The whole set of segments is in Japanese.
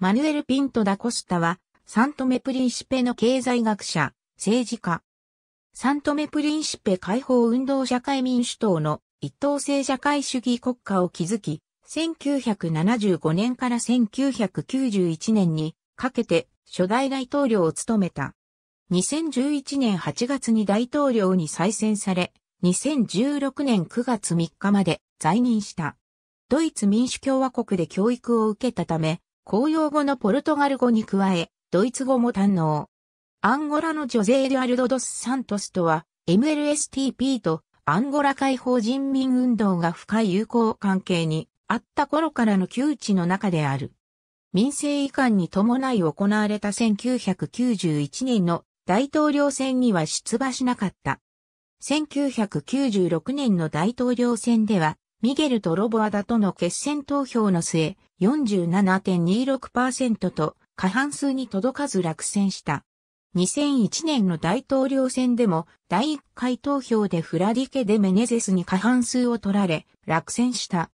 マヌエル・ピント・ダ・コスタは、サントメ・プリンシペの経済学者、政治家。サントメ・プリンシペ解放運動社会民主党の一党制社会主義国家を築き、1975年から1991年にかけて初代大統領を務めた。2011年8月に大統領に再選され、2016年9月3日まで在任した。ドイツ民主共和国で教育を受けたため、公用語のポルトガル語に加え、ドイツ語も堪能。アンゴラの女性デュアルド・ドス・サントスとは、MLSTP とアンゴラ解放人民運動が深い友好関係にあった頃からの窮地の中である。民政移管に伴い行われた1991年の大統領選には出馬しなかった。1996年の大統領選ではミゲルとロボアダとの決選投票の末、47.26%と過半数に届かず落選した。2001年の大統領選でも第1回投票でフラディケ・デ・メネゼスに過半数を取られ落選した。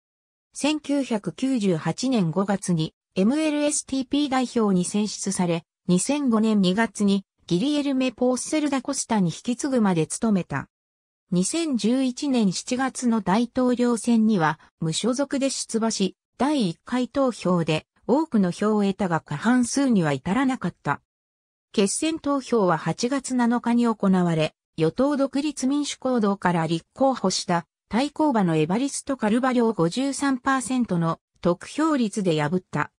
1998年5月に MLSTP 代表に選出され、2005年2月にギリエルメ・ポーッセル・ダ・コスタに引き継ぐまで務めた。2011年7月の大統領選には無所属で出馬し、第1回投票で多くの票を得たが過半数には至らなかった。決選投票は8月7日に行われ、与党独立民主行動から立候補した対抗馬のエバリスト・カルバリョを53%の得票率で破った。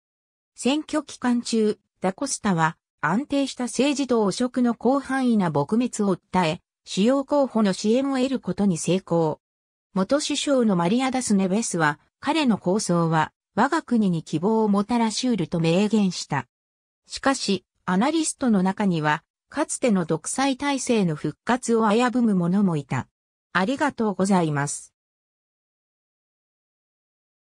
選挙期間中、ダコスタは安定した政治と汚職の広範囲な撲滅を訴え、主要候補の支援を得ることに成功。元首相のマリアダス・ネベスは、彼の構想は、我が国に希望をもたらしうると明言した。しかし、アナリストの中には、かつての独裁体制の復活を危ぶむ者もいた。ありがとうございます。